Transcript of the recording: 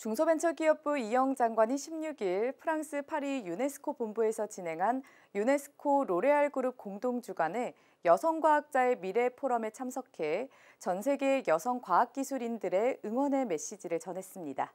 중소벤처기업부 이영 장관이 16일 프랑스 파리 유네스코 본부에서 진행한 유네스코 로레알 그룹 공동 주관의 여성과학자의 미래 포럼에 참석해 전 세계 여성 과학기술인들의 응원의 메시지를 전했습니다.